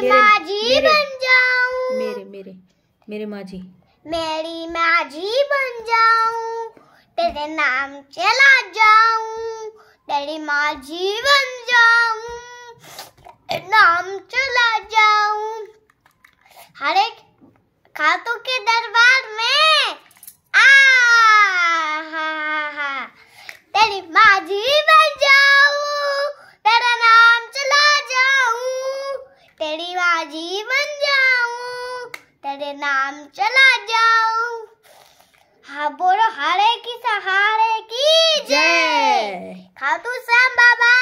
मेरे माजी बन जाऊं मेरे मेरे मेरे माजी मेरी माजी बन जाऊं तेरे नाम चला जाऊं तेरी माजी बन जाऊं नाम चला जाऊं हर एक खातों के दरबार में मेरे नाम चला जाओ हाँ बोलो हरे की सहारे की जय खातू श्याम बाबा